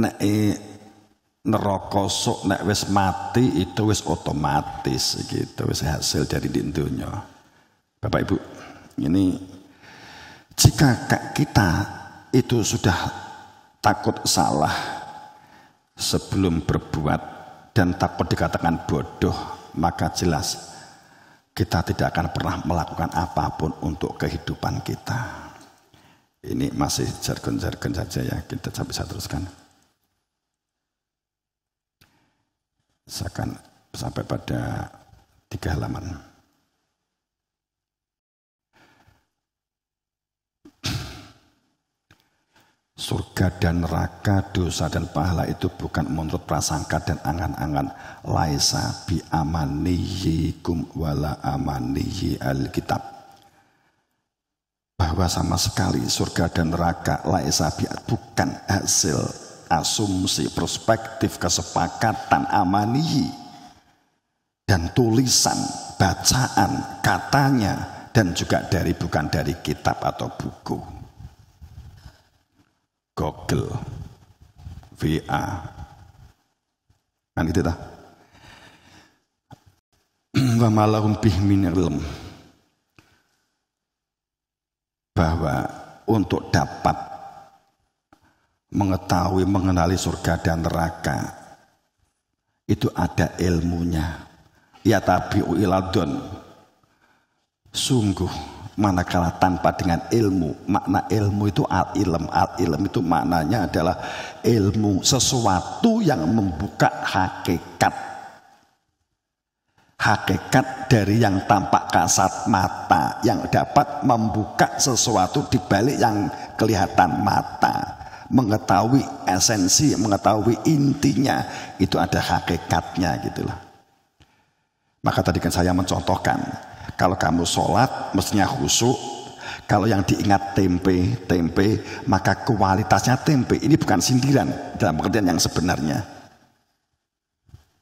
nek neraka sok nek wis mati itu wis otomatis gitu wis hasil dari di Bapak Ibu, ini jika kita itu sudah takut salah sebelum berbuat dan takut dikatakan bodoh, maka jelas kita tidak akan pernah melakukan apapun untuk kehidupan kita. Ini masih jargon-jargon saja ya, kita bisa teruskan. Seakan sampai pada tiga halaman. Surga dan neraka, dosa dan pahala itu bukan menurut prasangka dan angan-angan. Laisa bi amaniyikum wala amaniyi alkitab. Bahwa sama sekali surga dan neraka laisa bi bukan hasil asumsi, perspektif, kesepakatan, amanihi, dan tulisan, bacaan, katanya, dan juga dari bukan dari kitab atau buku. Google, VA, kan itu dah. Wa malahum bih min Bahwa untuk dapat mengetahui mengenali surga dan neraka itu ada ilmunya ya tapi uiladun. sungguh manakala tanpa dengan ilmu makna ilmu itu al ilm al ilm itu maknanya adalah ilmu sesuatu yang membuka hakikat hakikat dari yang tampak kasat mata yang dapat membuka sesuatu di balik yang kelihatan mata mengetahui esensi, mengetahui intinya itu ada hakikatnya gitulah. Maka tadi kan saya mencontohkan, kalau kamu sholat mestinya khusyuk, kalau yang diingat tempe, tempe, maka kualitasnya tempe. Ini bukan sindiran dalam pengertian yang sebenarnya.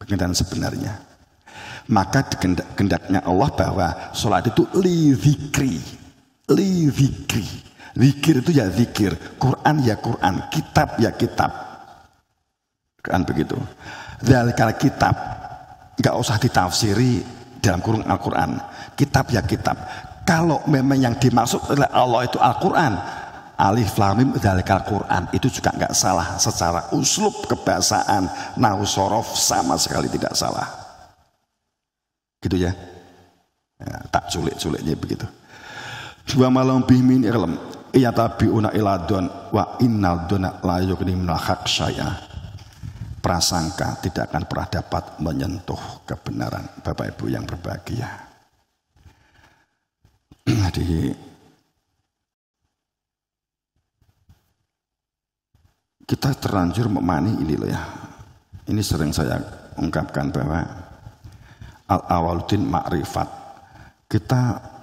Pengertian sebenarnya. Maka gendaknya Allah bahwa sholat itu li zikri. Zikir itu ya zikir, Quran ya Quran, kitab ya kitab. Kan begitu. Zalikal kitab nggak usah ditafsiri dalam kurung Al-Quran. Kitab ya kitab. Kalau memang yang dimaksud oleh Allah itu Al-Quran, Alif Lamim Zalikal Quran itu juga nggak salah secara uslub kebahasaan nahu sama sekali tidak salah. Gitu ya. ya tak sulit-sulitnya begitu. Wa malam bihmin ilm Iya, tapi una iladon wa innal dona layuk yughni minal saya prasangka tidak akan pernah dapat menyentuh kebenaran Bapak Ibu yang berbahagia jadi kita terlanjur memani ini loh ya ini sering saya ungkapkan bahwa al awaludin makrifat kita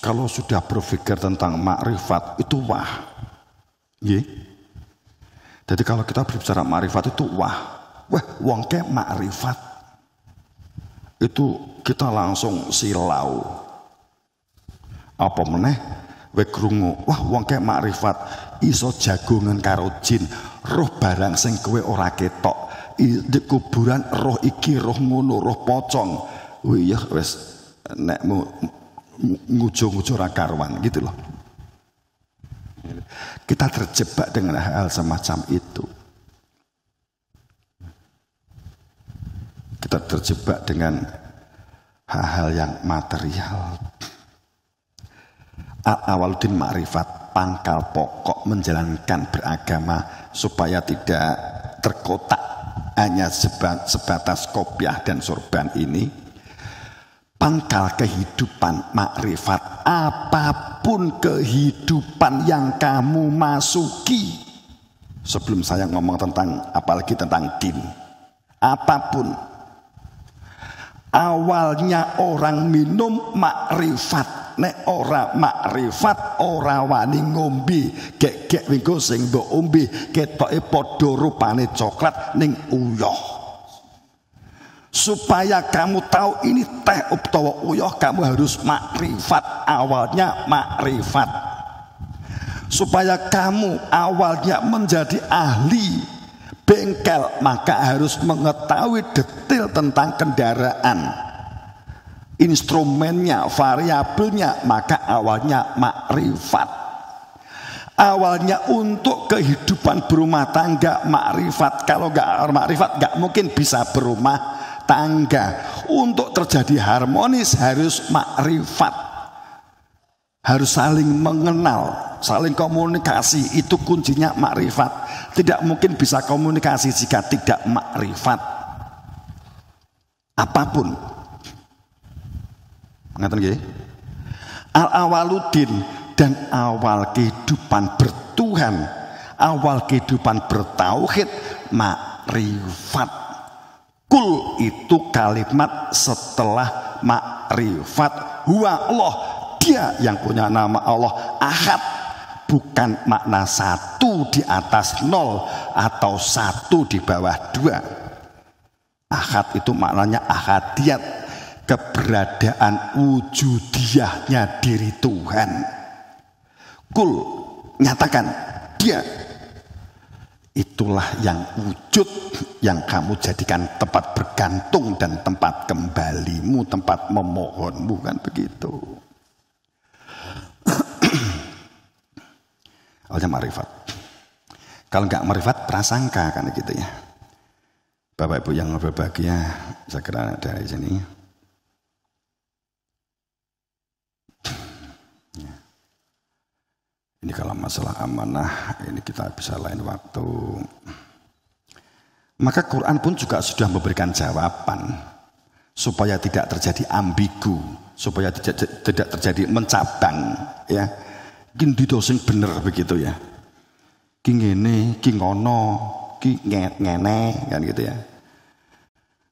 kalau sudah berpikir tentang makrifat itu wah. Ye. Jadi kalau kita berbicara makrifat itu wah. Wah, wongke makrifat. Itu kita langsung silau. Apa meneh we krungu, wah wongke makrifat iso jagungan karo jin, roh barang sing kowe ora ketok. Di kuburan roh iki, roh ngono, roh pocong. Wih, ya nekmu ngujo-ngujo rakarwan gitu loh. Kita terjebak dengan hal semacam itu. Kita terjebak dengan hal-hal yang material. Awaluddin Ma'rifat pangkal pokok menjalankan beragama supaya tidak terkotak hanya sebatas kopiah dan sorban ini pangkal kehidupan makrifat. Apapun kehidupan yang kamu masuki. Sebelum saya ngomong tentang apalagi tentang din. Apapun. Awalnya orang minum makrifat. Nek ora makrifat ora wani ngombe. Gek-gek wingko sing mbok ombe ketoke padha rupane coklat ning uyah supaya kamu tahu ini teh utawa uyoh kamu harus makrifat awalnya makrifat supaya kamu awalnya menjadi ahli bengkel maka harus mengetahui detail tentang kendaraan instrumennya variabelnya maka awalnya makrifat awalnya untuk kehidupan berumah tangga makrifat kalau nggak makrifat nggak mungkin bisa berumah tangga. Untuk terjadi harmonis harus makrifat. Harus saling mengenal, saling komunikasi. Itu kuncinya makrifat. Tidak mungkin bisa komunikasi jika tidak makrifat. Apapun. Mengatakan gini. Al-awaludin dan awal kehidupan bertuhan. Awal kehidupan bertauhid makrifat. Kul itu kalimat setelah makrifat huwa Allah. Dia yang punya nama Allah ahad bukan makna satu di atas nol atau satu di bawah dua. Ahad itu maknanya ahadiat keberadaan wujudiahnya diri Tuhan. Kul nyatakan dia Itulah yang wujud yang kamu jadikan tempat bergantung dan tempat kembalimu, tempat memohon, bukan begitu. Alhamdulillah. marifat. Kalau nggak marifat, prasangka kan gitu ya. Bapak Ibu yang berbahagia, saya kira dari sini. Ini kalau masalah amanah ini kita bisa lain waktu. Maka Quran pun juga sudah memberikan jawaban supaya tidak terjadi ambigu, supaya tidak, tidak terjadi mencabang, ya. Kin dosing bener begitu ya. King ini, king ono, ki ngene kan gitu ya.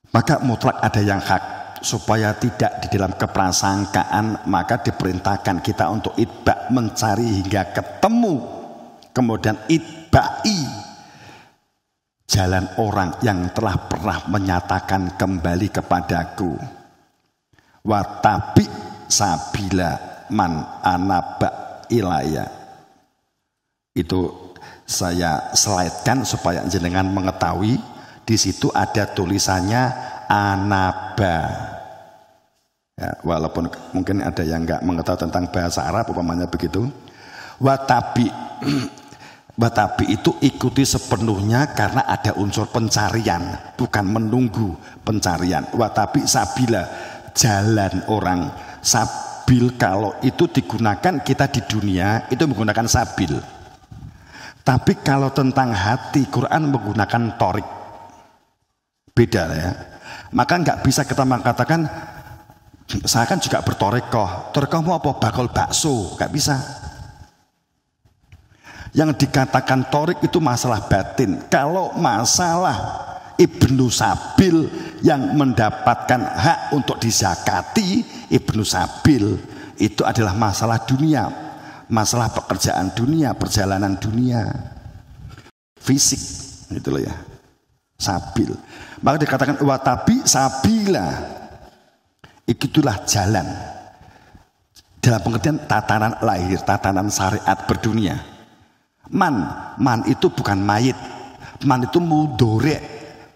Maka mutlak ada yang hak, supaya tidak di dalam keprasangkaan maka diperintahkan kita untuk itba mencari hingga ketemu kemudian itbai jalan orang yang telah pernah menyatakan kembali kepadaku watabi sabila man anaba ilaya itu saya selaitkan supaya jenengan mengetahui di situ ada tulisannya anaba Ya, walaupun mungkin ada yang nggak mengetahui tentang bahasa Arab umpamanya begitu. Watabi Watabi itu ikuti sepenuhnya karena ada unsur pencarian, bukan menunggu pencarian. Watabi sabila, jalan orang. Sabil kalau itu digunakan kita di dunia itu menggunakan sabil. Tapi kalau tentang hati Quran menggunakan torik. Beda ya. Maka nggak bisa kita mengatakan saya kan juga bertorekoh. Torekoh mau apa? Bakul bakso. Gak bisa. Yang dikatakan torik itu masalah batin. Kalau masalah Ibnu Sabil yang mendapatkan hak untuk dizakati Ibnu Sabil itu adalah masalah dunia, masalah pekerjaan dunia, perjalanan dunia, fisik gitu loh ya. Sabil. Maka dikatakan watabi sabila Itulah jalan. Dalam pengertian tatanan lahir, tatanan syariat berdunia. Man, man itu bukan mayit. Man itu mudore,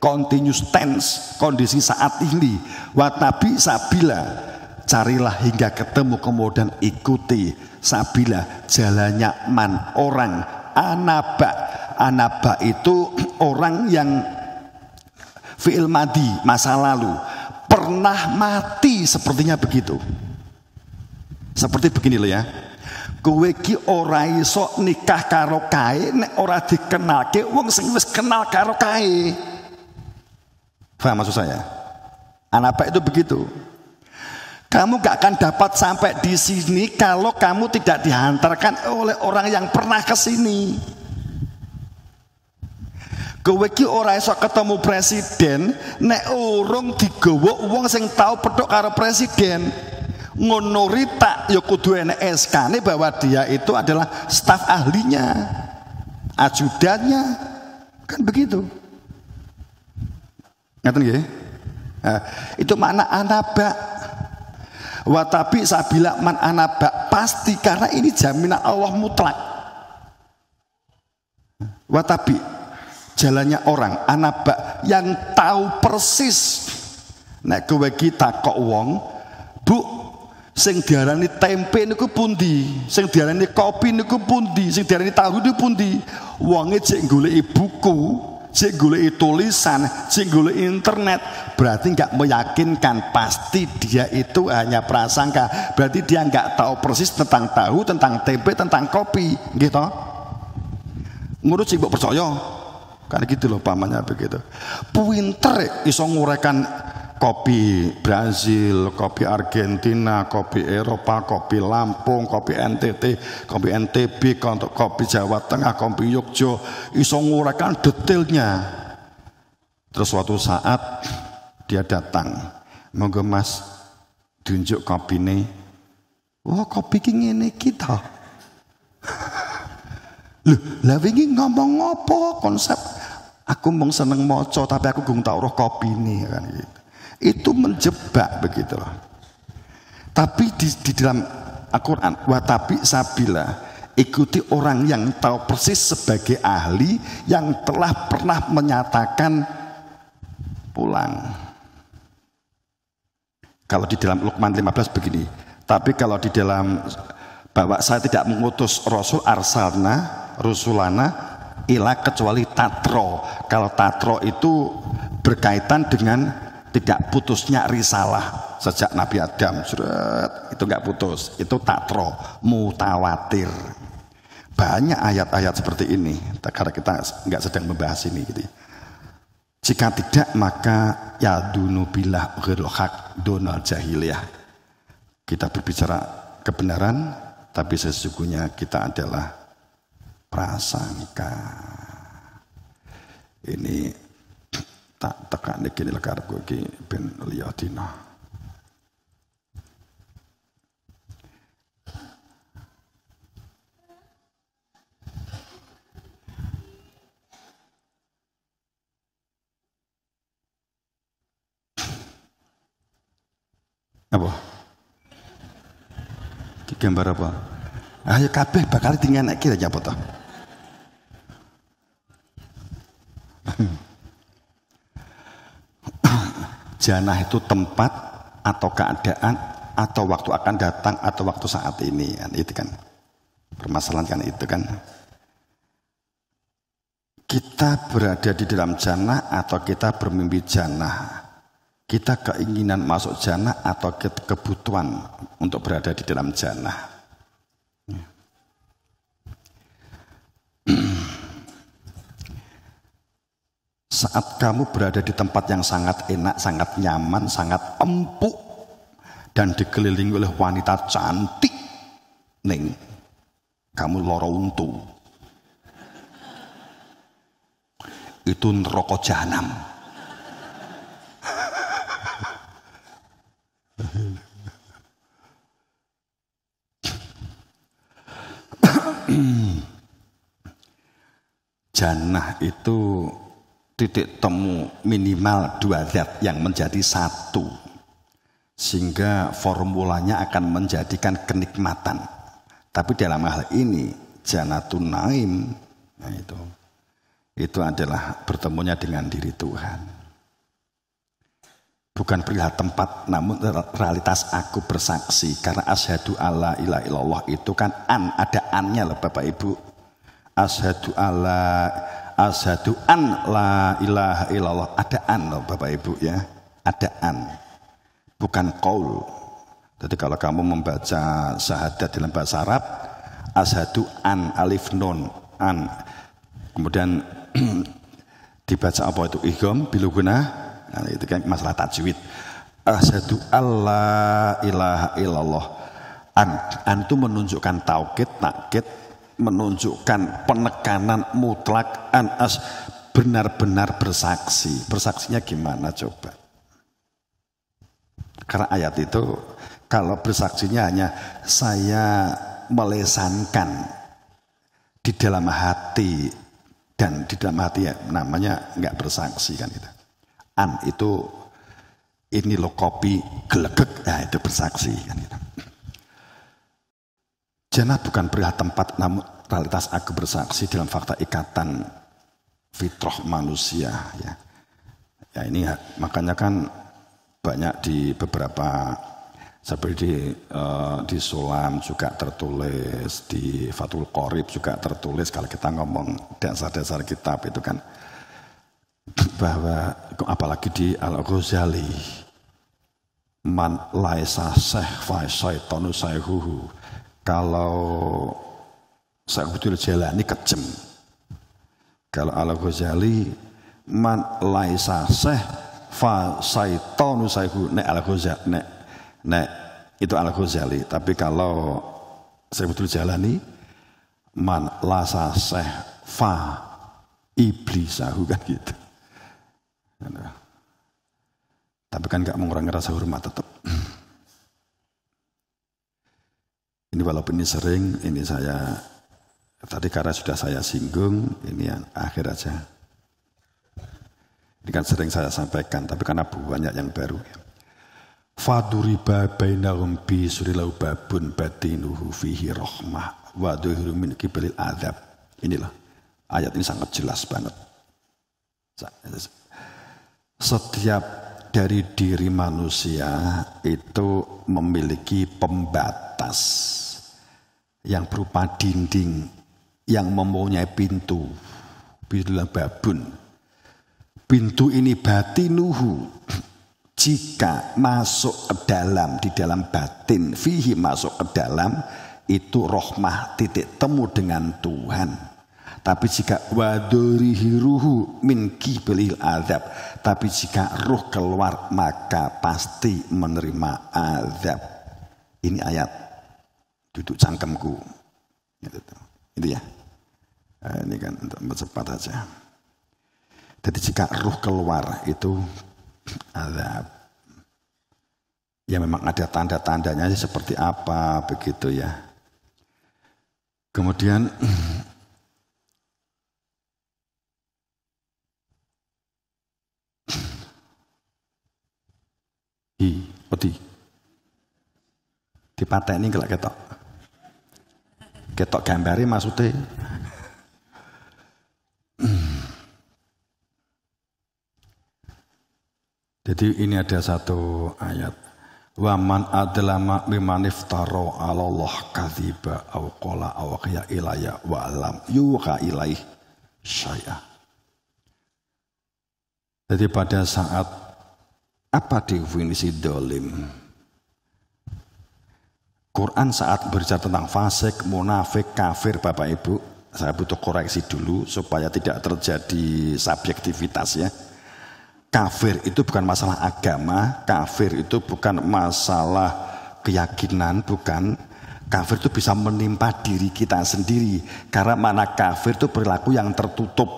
continuous tense, kondisi saat ini. Watabi sabila, carilah hingga ketemu kemudian ikuti sabila jalannya man orang anaba anaba itu orang yang fiil masa lalu pernah mati sepertinya begitu. Seperti begini loh ya. Kowe ki ora iso nikah karo kae nek ora dikenalke wong sing wis kenal karo kae. Paham maksud saya? Anak itu begitu. Kamu gak akan dapat sampai di sini kalau kamu tidak dihantarkan oleh orang yang pernah ke sini gue ki ora esok ketemu presiden nek urung digowo wong sing tau petuk karo presiden. Ngono rita ya kudu enek sk bahwa dia itu adalah staf ahlinya, ajudannya. Kan begitu. Ngerti? nggih? Nah, itu makna anaba. Watabi sabila man anaba pasti karena ini jaminan Allah mutlak. Wah tapi jalannya orang anak bak yang tahu persis nek kowe iki takok wong bu sing diarani tempe niku pundi sing diarani kopi niku pundi sing diarani tahu niku pundi wonge cek goleki buku cek goleki tulisan cek goleki internet berarti nggak meyakinkan pasti dia itu hanya prasangka berarti dia nggak tahu persis tentang tahu tentang tempe tentang kopi gitu ngurus ibu percaya Kan gitu loh pamannya begitu. puinter iso ngurekan kopi Brazil, kopi Argentina, kopi Eropa, kopi Lampung, kopi NTT, kopi NTB, kopi Jawa Tengah, kopi Yogyo, iso ngurekan detailnya. Terus suatu saat dia datang, monggo Mas tunjuk kopi ini, Wah, kopi ini kita Lho, lah wingi ngomong apa konsep Aku mau seneng moco tapi aku gung tak roh kopi ini kan gitu. Itu menjebak begitu loh. Tapi di, di dalam Al-Quran tapi sabila ikuti orang yang tahu persis sebagai ahli yang telah pernah menyatakan pulang. Kalau di dalam Luqman 15 begini, tapi kalau di dalam bahwa saya tidak mengutus Rasul Arsalna, Rusulana, ilah kecuali tatro. Kalau tatro itu berkaitan dengan tidak putusnya risalah sejak Nabi Adam. Surat, itu nggak putus. Itu tatro, mutawatir. Banyak ayat-ayat seperti ini. Karena kita nggak sedang membahas ini. Gitu. Ya. Jika tidak maka ya dunubillah gerohak donal jahiliyah. Kita berbicara kebenaran tapi sesungguhnya kita adalah prasangka. Ini tak tekan niki lek karepku iki bin liya Apa? gambar apa? Ayo kabeh bakal tinggal naik kita to. Janah itu tempat atau keadaan atau waktu akan datang atau waktu saat ini kan itu kan permasalahan kan itu kan kita berada di dalam jana atau kita bermimpi jana kita keinginan masuk jana atau kebutuhan untuk berada di dalam jana. Saat kamu berada di tempat yang sangat enak, sangat nyaman, sangat empuk dan dikelilingi oleh wanita cantik, ning kamu loro untu. Itu neraka jahanam. Jannah itu titik temu minimal dua zat yang menjadi satu. Sehingga formulanya akan menjadikan kenikmatan. Tapi dalam hal ini janatun naim nah itu itu adalah bertemunya dengan diri Tuhan. Bukan perihal tempat, namun realitas aku bersaksi. Karena asyhadu alla ilaha illallah itu kan an, ada annya lah Bapak Ibu. Asyhadu alla Asyhadu an la ilaha illallah. Ada an loh Bapak Ibu ya. Ada an. Bukan qaul. Jadi kalau kamu membaca syahadat dalam bahasa Arab, asyhadu an alif non an. Kemudian dibaca apa itu igham biluguna nah, itu kan masalah tajwid asyhadu alla ilaha illallah an an itu menunjukkan taukit, takkid menunjukkan penekanan mutlak anas benar-benar bersaksi. Bersaksinya gimana coba? Karena ayat itu kalau bersaksinya hanya saya melesankan di dalam hati dan di dalam hati ya, namanya nggak bersaksi kan itu. An itu ini lo kopi gelegek ya itu bersaksi kan gitu. Jannah bukan pria tempat namun realitas aku bersaksi dalam fakta ikatan fitrah manusia ya. Ya ini makanya kan banyak di beberapa seperti di, uh, di Sulam juga tertulis, di Fatul Qorib juga tertulis kalau kita ngomong dasar-dasar kitab itu kan bahwa apalagi di Al Ghazali man laisa sahfa syaitanu sayhuhu kalau jalan Jalani kejem. Kalau Al-Ghazali man laisa seh fa saitonu saihu nek Al-Ghazali nek nek itu Al-Ghazali. Tapi kalau Sa'budul Jalani man laisa seh fa iblisahu kan gitu. Tapi kan gak mengurangi rasa hormat tetap. Ini walaupun ini sering, ini saya tadi karena sudah saya singgung, ini yang akhir aja. Ini kan sering saya sampaikan, tapi karena banyak yang baru. Faduriba bainahum bi surilau babun batinuhu fihi rohmah wa min kibril adab. Inilah ayat ini sangat jelas banget. Setiap dari diri manusia itu memiliki pembatas yang berupa dinding yang mempunyai pintu bila babun pintu ini batinuhu jika masuk ke dalam di dalam batin fihi masuk ke dalam itu rohmah titik temu dengan Tuhan tapi jika wadurihi ruhu min kibelil azab. Tapi jika ruh keluar maka pasti menerima azab. Ini ayat duduk cangkemku. Itu, itu ya. Nah, ini kan untuk mempercepat saja. Jadi jika ruh keluar itu azab. Ya memang ada tanda-tandanya seperti apa begitu ya. Kemudian ini kelak ketok. Ketok gambari maksudnya. Jadi ini ada satu ayat. Waman adlama miman iftaro alallah kadhiba au qala au qia ilaya wa alam yuha ilaih syai'a. Jadi pada saat apa definisi dolim? Quran saat berbicara tentang fasik, munafik, kafir Bapak Ibu, saya butuh koreksi dulu supaya tidak terjadi subjektivitas ya. Kafir itu bukan masalah agama, kafir itu bukan masalah keyakinan, bukan. Kafir itu bisa menimpa diri kita sendiri karena mana kafir itu perilaku yang tertutup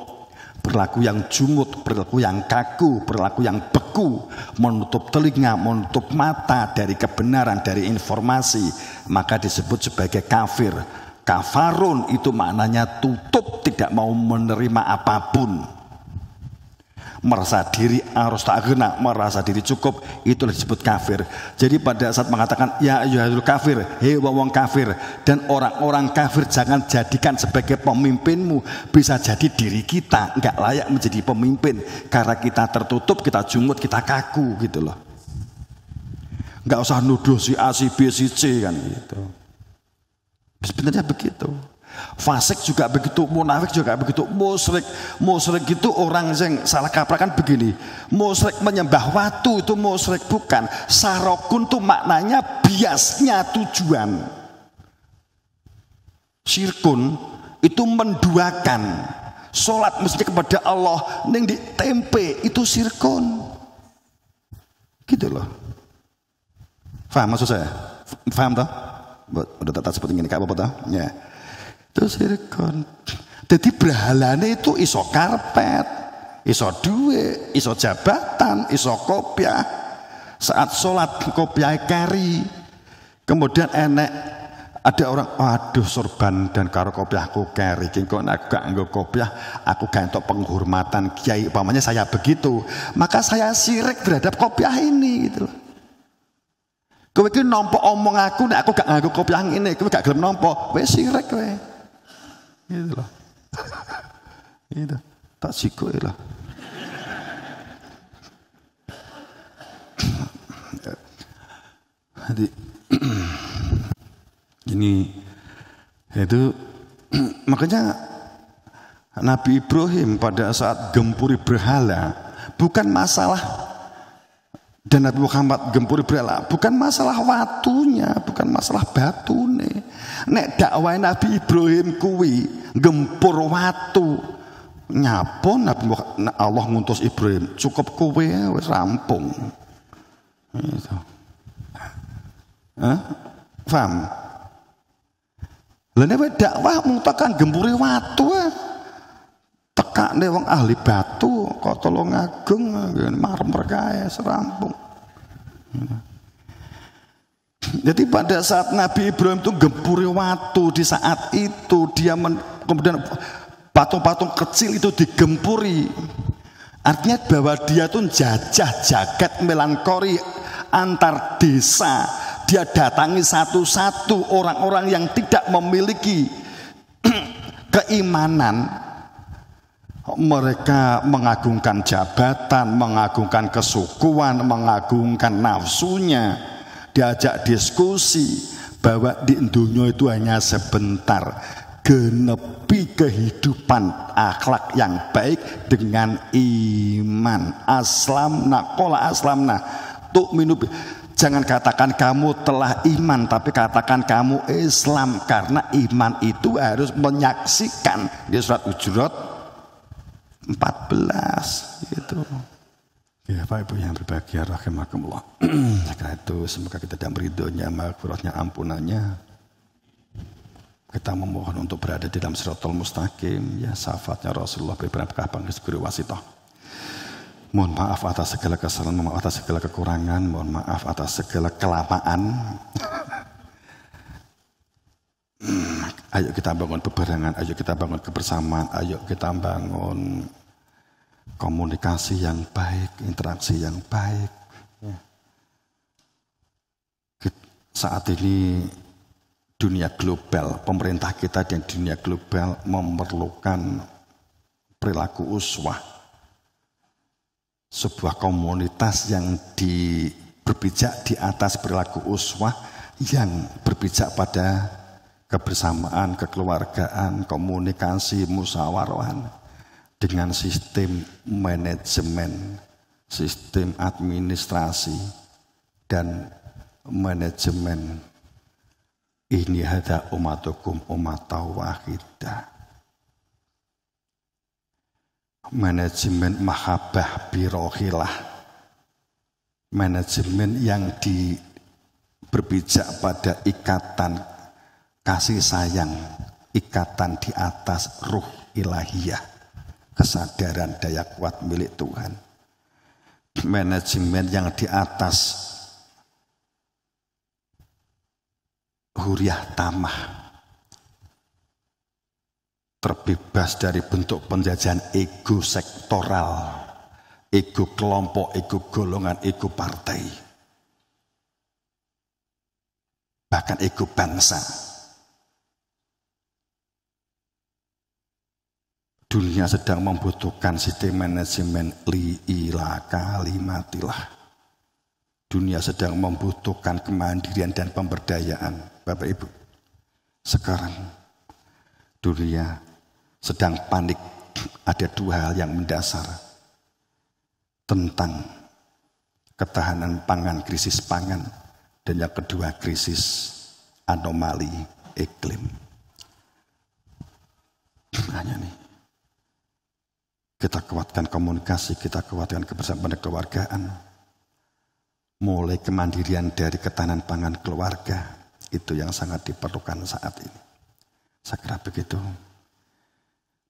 Perilaku yang jungut, perilaku yang kaku, perilaku yang beku, menutup telinga, menutup mata dari kebenaran, dari informasi, maka disebut sebagai kafir. Kafarun itu maknanya tutup, tidak mau menerima apapun merasa diri harus tak guna, merasa diri cukup, itulah disebut kafir. Jadi pada saat mengatakan ya yuhadul kafir, hei wong kafir dan orang-orang kafir jangan jadikan sebagai pemimpinmu, bisa jadi diri kita nggak layak menjadi pemimpin karena kita tertutup, kita jungut kita kaku gitu loh. Nggak usah nuduh si A, si B, si C kan gitu. Sebenarnya begitu. Fasik juga begitu, munafik juga begitu, Musrik, musrik itu orang yang salah kaprah kan begini. Musrik menyembah watu itu musrik bukan. Sarokun itu maknanya biasnya tujuan. Sirkun itu menduakan. Sholat mesti kepada Allah. Neng di tempe itu sirkun. Gitu loh. Faham maksud saya? Faham toh? Udah tak seperti ini, kak apa-apa toh? Ya. Yeah. Terus sirkon. Jadi berhalane itu iso karpet, iso duwe, iso jabatan, iso kopiah. Saat sholat kopiah keri, Kemudian enek ada orang, aduh sorban dan karo kopiahku keri. Kengko aku gak anggo kopiah, aku gak penghormatan kiai. Umpamanya saya begitu, maka saya sirik terhadap kopiah ini gitu Kau itu nompo omong aku nak aku gak nganggo kopiah ini. Kau gak gelem nampa, wes sirek wes. Gitu loh. gitu. Tak siku lah. Jadi ini itu makanya Nabi Ibrahim pada saat gempuri berhala bukan masalah dan Nabi Muhammad gempuri berhala bukan masalah watunya, bukan masalah batu nih. Nek dakwah Nabi Ibrahim kuwi gempur watu nyapon Nabi Muhammad, Allah ngutus Ibrahim cukup kowe wis rampung itu eh? Faham? lene nek dakwah mung tekan gempure watu nih eh. wong ahli batu kok tolong agung eh. mar rekae eh, serampung. Jadi pada saat Nabi Ibrahim itu gempuri watu di saat itu dia men kemudian patung-patung kecil itu digempuri. Artinya bahwa dia tuh jajah jagat melankori antar desa. Dia datangi satu-satu orang-orang yang tidak memiliki keimanan. Mereka mengagungkan jabatan, mengagungkan kesukuan, mengagungkan nafsunya. Diajak diskusi bahwa di dunia itu hanya sebentar genepi kehidupan akhlak yang baik dengan iman aslamna kola aslamna tuh minum Jangan katakan kamu telah iman, tapi katakan kamu Islam karena iman itu harus menyaksikan di surat Hujurat 14 gitu. Ya Pak Ibu yang berbahagia rahimakumullah. Karena itu semoga kita dalam ridhonya, makfirahnya, ampunannya kita memohon untuk berada di dalam siratul mustaqim. Ya syafaatnya Rasulullah beberapa kapan guru wasitah. Mohon maaf atas segala kesalahan, mohon maaf atas segala kekurangan, mohon maaf atas segala kelamaan. Hmm, ayo kita bangun peperangan, ayo kita bangun kebersamaan, ayo kita bangun komunikasi yang baik, interaksi yang baik. Ya. Saat ini dunia global, pemerintah kita dan dunia global memerlukan perilaku uswah. Sebuah komunitas yang di, berpijak di atas perilaku uswah yang berpijak pada kebersamaan, kekeluargaan, komunikasi, musyawarah dengan sistem manajemen, sistem administrasi dan manajemen ini hada umatukum umat wahidah. Manajemen mahabah birohilah. Manajemen yang di berbijak pada ikatan kasih sayang. Ikatan di atas ruh ilahiyah. Kesadaran daya kuat milik Tuhan. Manajemen yang di atas Huriah Tamah terbebas dari bentuk penjajahan ego sektoral, ego kelompok, ego golongan, ego partai. Bahkan ego bangsa. Dunia sedang membutuhkan sistem manajemen ila kalimatilah. Dunia sedang membutuhkan kemandirian dan pemberdayaan, Bapak Ibu. Sekarang dunia sedang panik. Ada dua hal yang mendasar tentang ketahanan pangan, krisis pangan, dan yang kedua krisis anomali iklim. Hanya nih, kita kuatkan komunikasi, kita kuatkan kebersamaan kewargaan, mulai kemandirian dari ketahanan pangan keluarga itu yang sangat diperlukan saat ini. Saya kira begitu.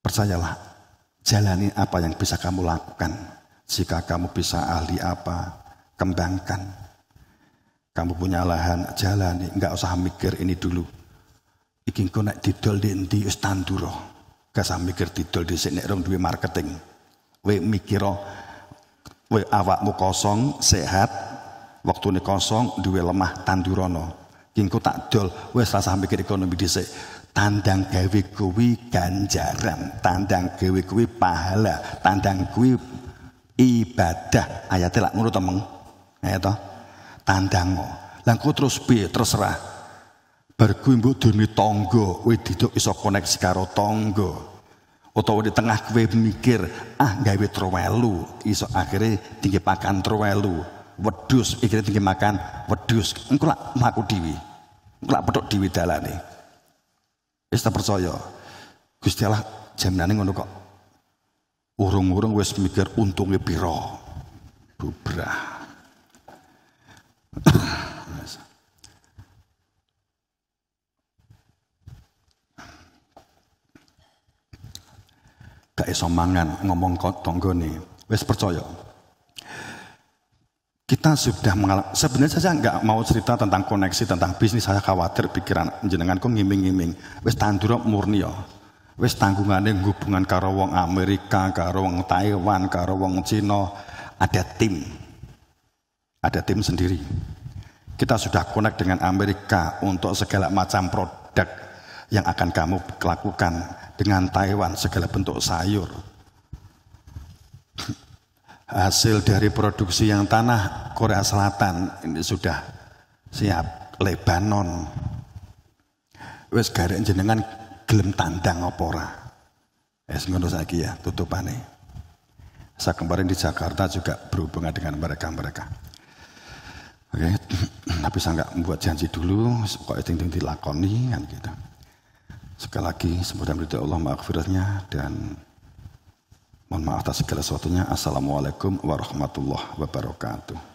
Percayalah, jalani apa yang bisa kamu lakukan. Jika kamu bisa ahli apa, kembangkan. Kamu punya lahan, jalani. Enggak usah mikir ini dulu. Ikin engko nek didol di endi ustanduro. Gak usah mikir didol di sini rong duit marketing. We mikiro we awakmu kosong, sehat, Waktu ini kosong duwe lemah tandurono. Kingku tak dol wis rasah mikir ekonomi dhisik. Tandang gawe kuwi ganjaran, tandang gawe kuwi pahala, tandang kuwi ibadah. Ayat lak ngono to, Meng. Ya to. Tandango. Lah terus bi, terserah. Bar kuwi mbok dene tangga, kowe didok iso koneksi karo tangga. Utawa di tengah kowe mikir, ah gawe trowelu, iso akhirnya tinggi pakan trowelu wedus, iki tinggi makan wedus, engko lak maku dhewe engko lak petuk dhewe dalane wis tak percaya Gusti Allah nani ngono kok urung-urung wes mikir untungnya piro bubrah gak iso mangan ngomong nih wes percaya kita sudah mengalami sebenarnya saya nggak mau cerita tentang koneksi tentang bisnis saya khawatir pikiran jenengan kok ngiming-ngiming wis tandurok murni ya. wis tanggungane hubungan karo wong Amerika karo wong Taiwan karo wong Cina ada tim ada tim sendiri kita sudah connect dengan Amerika untuk segala macam produk yang akan kamu lakukan dengan Taiwan segala bentuk sayur hasil dari produksi yang tanah Korea Selatan ini sudah siap Lebanon wes garek jenengan gelem tandang opora es ngono lagi ya tutupane saya kemarin di Jakarta juga berhubungan dengan mereka-mereka oke tapi saya nggak membuat janji dulu kok itu yang dilakoni kan kita. Gitu. sekali lagi semoga berita Allah firasnya dan Mohon maaf atas segala sesuatunya. Assalamualaikum warahmatullahi wabarakatuh.